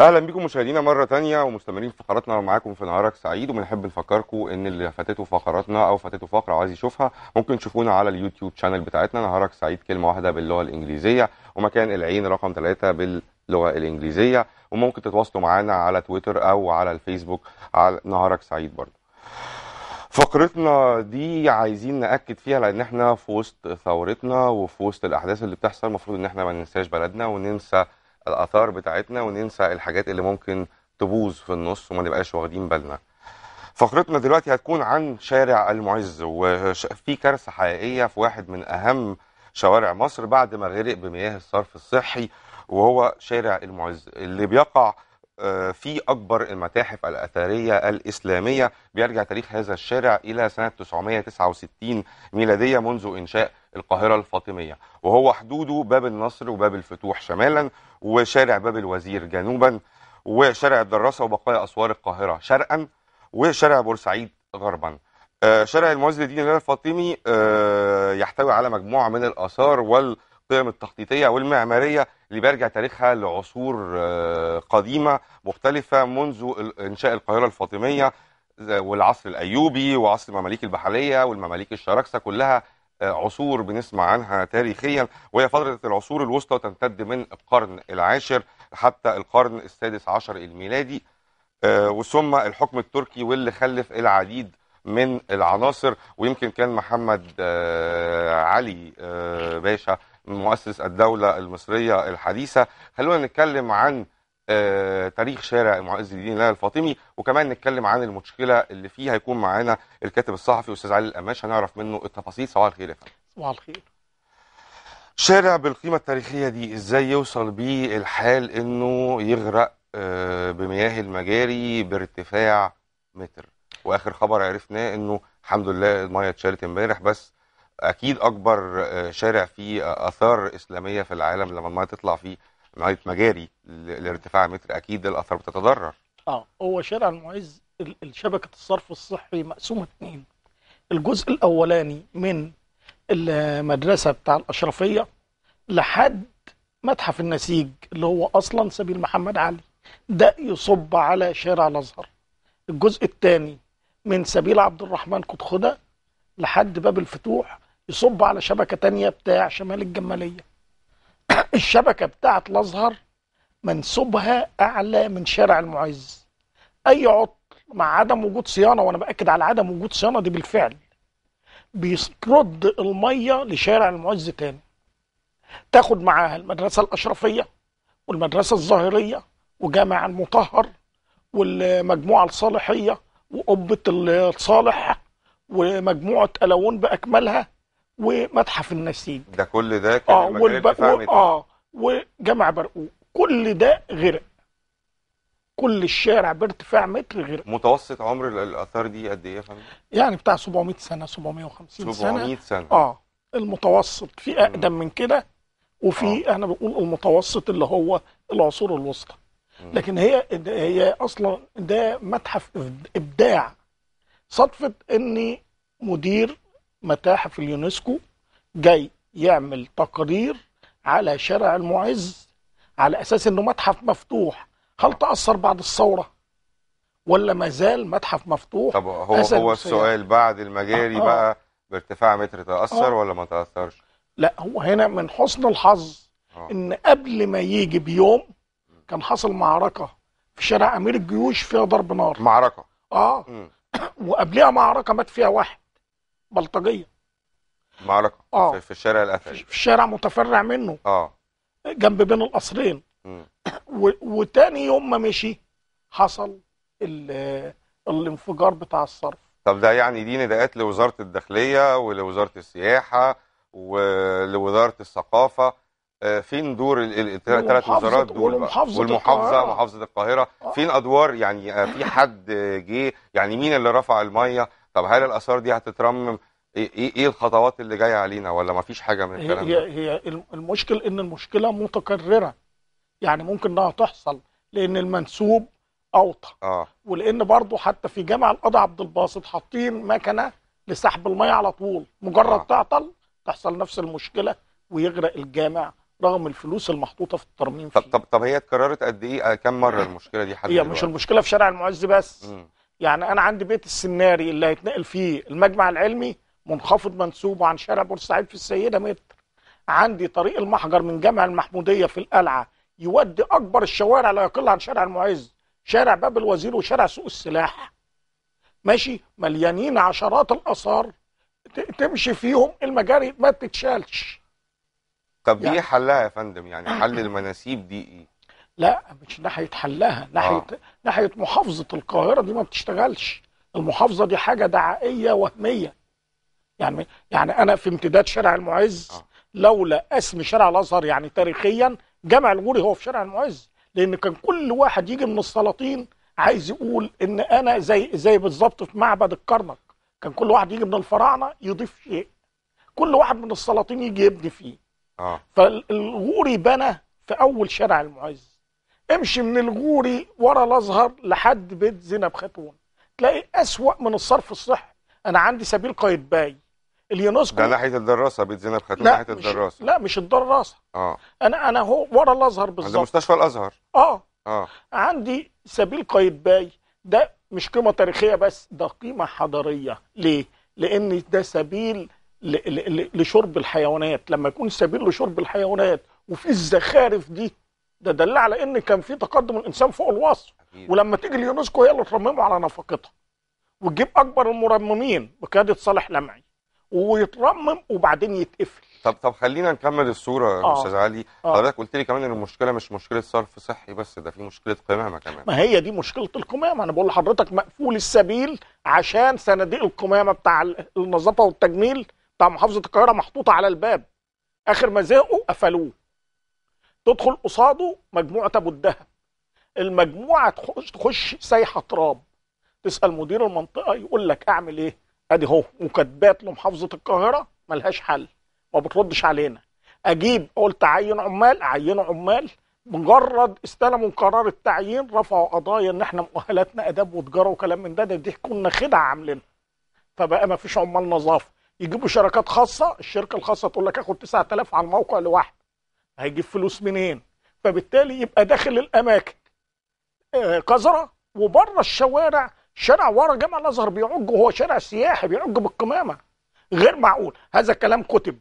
اهلا بيكم مشاهدينا مره تانية ومستمرين في فقراتنا ومعاكم في نهارك سعيد وبنحب نفكركم ان اللي فاتته فقراتنا او فاتته فقره عايز يشوفها ممكن تشوفونا على اليوتيوب شانل بتاعتنا نهارك سعيد كلمه واحده باللغه الانجليزيه ومكان العين رقم ثلاثه باللغه الانجليزيه وممكن تتواصلوا معانا على تويتر او على الفيسبوك على نهارك سعيد برضه فقرتنا دي عايزين ناكد فيها لان احنا في وسط ثورتنا وفي وسط الاحداث اللي بتحصل المفروض ان احنا ما ننساش بلدنا وننسى الاثار بتاعتنا وننسى الحاجات اللي ممكن تبوظ في النص وما نبقاش واخدين بالنا فقرتنا دلوقتي هتكون عن شارع المعز وفي كارثه حقيقيه في واحد من اهم شوارع مصر بعد ما غرق بمياه الصرف الصحي وهو شارع المعز اللي بيقع آه، في أكبر المتاحف الأثرية الإسلامية بيرجع تاريخ هذا الشارع إلى سنة 969 ميلادية منذ إنشاء القاهرة الفاطمية وهو حدوده باب النصر وباب الفتوح شمالا وشارع باب الوزير جنوبا وشارع الدراسة وبقايا أسوار القاهرة شرقا وشارع بورسعيد غربا آه، شارع المعز الدين الفاطمي آه، يحتوي على مجموعة من الآثار وال القيم التخطيطيه والمعماريه اللي بيرجع تاريخها لعصور آه، قديمه مختلفه منذ انشاء القاهره الفاطميه آه، والعصر الايوبي وعصر المماليك البحريه والمماليك الشراكسه كلها آه، عصور بنسمع عنها تاريخيا وهي فتره العصور الوسطى تمتد من القرن العاشر حتى القرن السادس عشر الميلادي وثم الحكم التركي واللي خلف العديد من العناصر ويمكن كان محمد علي باشا مؤسس الدولة المصرية الحديثة خلونا نتكلم عن آه، تاريخ شارع معز الدين لنا الفاطمي وكمان نتكلم عن المشكله اللي فيه هيكون معانا الكاتب الصحفي استاذ علي القماش هنعرف منه التفاصيل صباح الخير يا فندم صباح الخير شارع بالقيمه التاريخيه دي ازاي يوصل بيه الحال انه يغرق آه، بمياه المجاري بارتفاع متر واخر خبر عرفناه انه الحمد لله الميه اتشالت امبارح بس اكيد اكبر آه، شارع فيه آه، اثار اسلاميه في العالم لما الميه تطلع فيه ميه مجاري لارتفاع متر اكيد الاثار بتتضرر اه هو شارع المعز شبكه الصرف الصحي مقسومه اثنين الجزء الاولاني من المدرسه بتاع الاشرفيه لحد متحف النسيج اللي هو اصلا سبيل محمد علي ده يصب على شارع الازهر الجزء الثاني من سبيل عبد الرحمن كدخده لحد باب الفتوح يصب على شبكه تانية بتاع شمال الجماليه الشبكه بتاعه الازهر منسوبها اعلى من شارع المعز اي عطل مع عدم وجود صيانه وانا باكد على عدم وجود صيانه دي بالفعل بيسترد الميه لشارع المعز تاني تاخد معاها المدرسه الاشرفيه والمدرسه الظاهريه وجامع المطهر والمجموعه الصالحيه وقبه الصالح ومجموعه الون باكملها ومتحف النسيج ده كل ده كان اه والب... و... اه وجامع برقوق كل ده غرق كل الشارع بارتفاع متر غرق متوسط عمر الاثار دي قد ايه يا فندم؟ يعني بتاع 700 سنه 750 سنه 700 سنه اه المتوسط في اقدم من كده وفي آه. انا بقول المتوسط اللي هو العصور الوسطى لكن هي هي اصلا ده متحف ابداع صدفه اني مدير متاحف اليونسكو جاي يعمل تقرير على شارع المعز على اساس انه متحف مفتوح هل تاثر بعد الثوره ولا ما زال متحف مفتوح طب هو هو السؤال بعد المجاري آه. بقى بارتفاع متر تاثر آه. ولا ما تاثرش لا هو هنا من حسن الحظ آه. ان قبل ما يجي بيوم كان حصل معركه في شارع امير الجيوش فيها ضرب نار معركه اه وقبلها معركه مات فيها واحد بلطجيه معركه آه. في الشارع الاثري في الشارع متفرع منه اه جنب بين القصرين وتاني يوم ما مشي حصل الانفجار بتاع الصرف طب ده يعني دي نداءات لوزاره الداخليه ولوزاره السياحه ولوزاره الثقافه آه، فين دور الثلاث وزارات دول والمحافظه والمحافظه آه. محافظه القاهره آه. فين ادوار يعني آه، في حد جه يعني مين اللي رفع الميه طب هل الاثار دي هتترمم إيه،, ايه ايه الخطوات اللي جايه علينا ولا ما فيش حاجه من الكلام هي ده؟ هي المشكل ان المشكله متكرره يعني ممكن انها تحصل لان المنسوب اوطى آه. ولان برضه حتى في جامع القاضي عبد الباسط حاطين مكنه لسحب الميه على طول مجرد آه. تعطل تحصل نفس المشكله ويغرق الجامع رغم الفلوس المحطوطه في الترميم طب فيه. طب طب هي اتكررت قد ايه آه، كم مره المشكله دي حد هي دلوقتي. مش المشكله في شارع المعز بس م. يعني انا عندي بيت السناري اللي هيتنقل فيه المجمع العلمي منخفض منسوبه عن شارع بورسعيد في السيده متر عندي طريق المحجر من جامع المحموديه في القلعه يودي اكبر الشوارع لا يقل عن شارع المعز شارع باب الوزير وشارع سوق السلاح ماشي مليانين عشرات الاثار تمشي فيهم المجاري ما بتتشالش طب يعني. ايه حلها يا فندم يعني حل المناسيب دي ايه لا مش ناحيه حلها آه. ناحيه آه. ناحيه محافظه القاهره دي ما بتشتغلش المحافظه دي حاجه دعائيه وهميه يعني يعني انا في امتداد شارع المعز آه. لولا اسم شارع الازهر يعني تاريخيا جامع الغوري هو في شارع المعز لان كان كل واحد يجي من السلاطين عايز يقول ان انا زي زي بالظبط في معبد الكرنك كان كل واحد يجي من الفراعنه يضيف شيء كل واحد من السلاطين يجي يبني فيه آه. فالغوري بنى في اول شارع المعز امشي من الغوري ورا الازهر لحد بيت زينب خاتون تلاقي اسوأ من الصرف الصحي انا عندي سبيل قايتباي اليونسكو ده ناحيه الدراسه بيت زينب خاتون ناحيه الدراسه لا مش الدراسه اه انا انا هو ورا الازهر بالظبط عند مستشفى الازهر اه اه عندي سبيل قايتباي ده مش قيمه تاريخيه بس ده قيمه حضاريه ليه لان ده سبيل لشرب الحيوانات لما يكون سبيل لشرب الحيوانات وفي الزخارف دي ده دل على ان كان في تقدم الانسان فوق الوصف ولما تيجي اليونسكو هي اللي ترممه على نفقتها وتجيب اكبر المرممين بقياده صالح لمعي ويترمم وبعدين يتقفل طب طب خلينا نكمل الصوره يا آه. استاذ علي آه. حضرتك قلت لي كمان ان المشكله مش مشكله صرف صحي بس ده في مشكله قمامه كمان ما هي دي مشكله القمامه انا بقول لحضرتك مقفول السبيل عشان صناديق القمامه بتاع النظافه والتجميل بتاع محافظه القاهره محطوطه على الباب اخر ما زهقوا قفلوه تدخل قصاده مجموعه ابو الدهب المجموعه تخش تخش سايحه تراب تسال مدير المنطقه يقول لك اعمل ايه ادي اهو مكتبات لمحافظه القاهره ملهاش حل ما بتردش علينا اجيب قلت عين عمال عين عمال مجرد استلموا قرار التعيين رفعوا قضايا ان احنا مؤهلاتنا اداب وتجاره وكلام من ده ده دي كنا خدعه عاملينها فبقى ما فيش عمال نظافه يجيبوا شركات خاصه الشركه الخاصه تقول لك اخد 9000 على الموقع لوحدي هيجيب فلوس منين فبالتالي يبقى داخل الاماكن آه، قذره وبره الشوارع شارع ورا جامع الازهر بيعج وهو شارع سياحي بيعج بالقمامه غير معقول هذا كلام كتب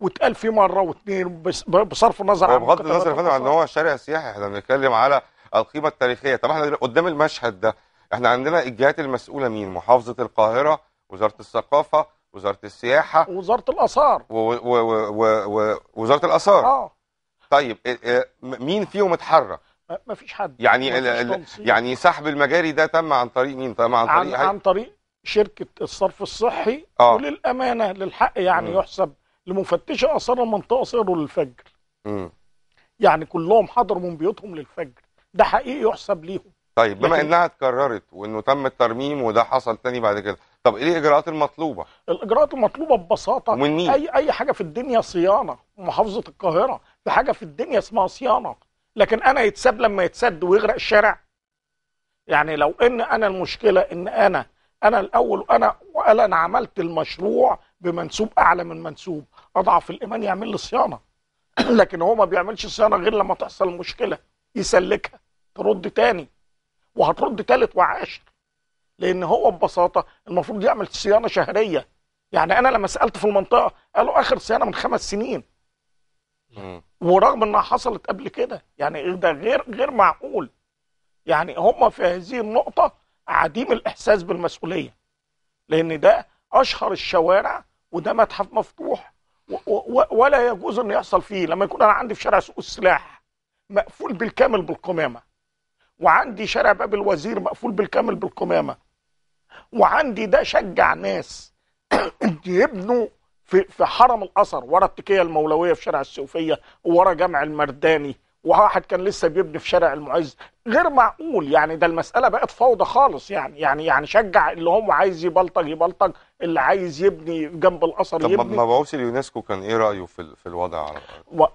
واتقال فيه مره واثنين بصرف النظر عن بغض النظر يا فندم ان هو شارع سياحي احنا بنتكلم على القيمه التاريخيه طب احنا قدام المشهد ده احنا عندنا الجهات المسؤوله مين محافظه القاهره وزاره الثقافه وزاره السياحه وزاره الاثار ووزاره الاثار اه طيب إيه، إيه، مين فيهم اتحرك ما فيش حد يعني يعني سحب المجاري ده تم عن طريق مين تم عن طريق عن, عن طريق شركه الصرف الصحي آه. وللامانه للحق يعني م. يحسب لمفتشي اثار المنطقه سهروا للفجر م. يعني كلهم حضروا من بيوتهم للفجر ده حقيقي يحسب ليهم طيب بما انها اتكررت وانه تم الترميم وده حصل تاني بعد كده طب ايه الاجراءات المطلوبه الاجراءات المطلوبه ببساطه من مين؟ اي اي حاجه في الدنيا صيانه محافظه القاهره في حاجه في الدنيا اسمها صيانه لكن انا يتساب لما يتسد ويغرق الشارع يعني لو ان انا المشكله ان انا انا الاول وانا وقال انا عملت المشروع بمنسوب اعلى من منسوب اضعف الايمان يعمل لي صيانه لكن هو ما بيعملش صيانه غير لما تحصل مشكله يسلكها ترد تاني وهترد تالت وعاشر لان هو ببساطه المفروض يعمل صيانه شهريه يعني انا لما سالت في المنطقه قالوا اخر صيانه من خمس سنين ورغم انها حصلت قبل كده يعني ده غير غير معقول يعني هم في هذه النقطه عديم الاحساس بالمسؤوليه لان ده اشهر الشوارع وده متحف مفتوح ولا يجوز ان يحصل فيه لما يكون انا عندي في شارع سوق السلاح مقفول بالكامل بالقمامه وعندي شارع باب الوزير مقفول بالكامل بالقمامه وعندي ده شجع ناس يبنوا في في حرم الاثر ورا التكيه المولويه في شارع السوفيه ورا جامع المرداني وواحد كان لسه بيبني في شارع المعز غير معقول يعني ده المساله بقت فوضى خالص يعني يعني يعني شجع اللي هم عايز يبلطج يبلطج اللي عايز يبني جنب الاثر طب يبني طب مبعوث اليونسكو كان ايه رايه في في الوضع على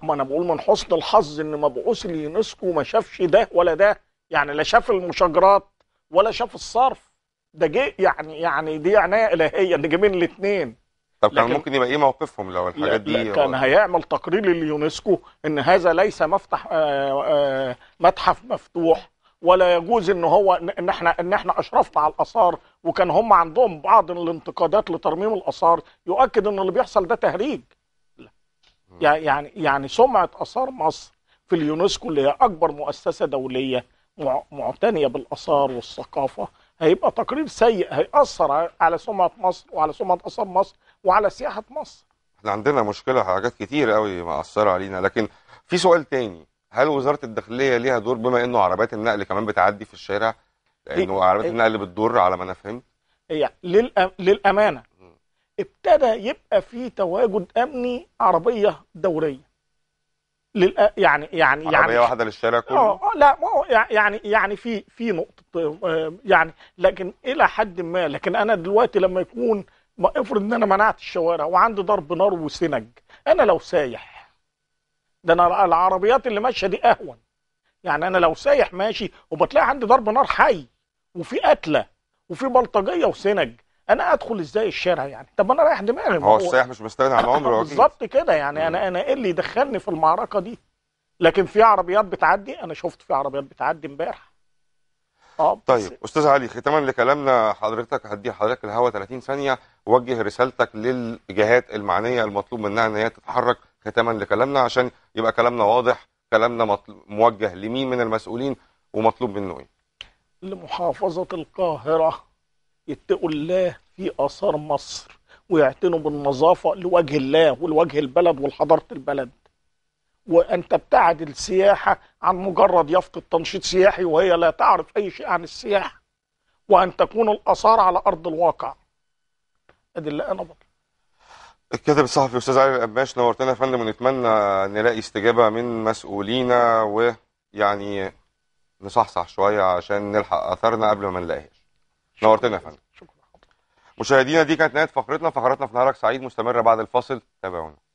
ما انا بقول من حسن الحظ ان مبعوث اليونسكو ما شافش ده ولا ده يعني لا شاف المشاجرات ولا شاف الصرف ده جه يعني يعني دي عنايه الهيه نجمين الاثنين طب كان ممكن يبقى ايه موقفهم لو الحاجات دي لا كان و... هيعمل تقرير لليونسكو ان هذا ليس مفتح آآ آه، آآ آه، متحف مفتوح ولا يجوز ان هو ان احنا ان احنا اشرفنا على الاثار وكان هم عندهم بعض الانتقادات لترميم الاثار يؤكد ان اللي بيحصل ده تهريج يعني يعني سمعه اثار مصر في اليونسكو اللي هي اكبر مؤسسه دوليه معتنيه بالاثار والثقافه هيبقى تقرير سيء هيأثر على سمعة مصر وعلى سمعة أثار مصر وعلى سياحه مصر احنا عندنا مشكله حاجات كتير قوي مأثره علينا لكن في سؤال تاني هل وزاره الداخليه ليها دور بما انه عربات النقل كمان بتعدي في الشارع لانه إيه، عربات إيه. النقل بتضر على ما انا فهمت إيه يعني للأم... للامانه ابتدى يبقى في تواجد امني عربيه دوريه للأ يعني يعني عربية يعني واحده للشارع كله اه, آه، لا ما يعني يعني في في نقطه آه، يعني لكن الى حد ما لكن انا دلوقتي لما يكون ما افرض ان انا منعت الشوارع وعندي ضرب نار وسنج انا لو سايح ده انا العربيات اللي ماشيه دي اهون يعني انا لو سايح ماشي وبتلاقي عندي ضرب نار حي وفي قتله وفي بلطجيه وسنج انا ادخل ازاي الشارع يعني طب انا رايح دماغي هو السايح مش مستند عن عمره بالظبط كده يعني انا انا ايه اللي يدخلني في المعركه دي لكن في عربيات بتعدي انا شفت في عربيات بتعدي امبارح آه، طيب استاذ علي ختاما لكلامنا حضرتك هدي حضرتك الهوا 30 ثانيه وجه رسالتك للجهات المعنيه المطلوب منها ان هي تتحرك ختاما لكلامنا عشان يبقى كلامنا واضح كلامنا موجه لمين من المسؤولين ومطلوب منه ايه لمحافظه القاهره يتقوا الله في اثار مصر ويعتنوا بالنظافه لوجه الله ولوجه البلد ولحضاره البلد وأن تبتعد السياحة عن مجرد يافطة تنشيط سياحي وهي لا تعرف أي شيء عن السياحة وأن تكون الآثار على أرض الواقع أدي اللي أنا بطلع. الكاتب الصحفي أستاذ علي القباش نورتنا يا فندم ونتمنى نلاقي استجابة من مسؤولينا ويعني نصحصح شوية عشان نلحق أثرنا قبل ما نلاقيهاش نورتنا يا فندم شكرا مشاهدينا دي كانت نهاية فقرتنا فقرتنا في نهارك سعيد مستمرة بعد الفاصل تابعونا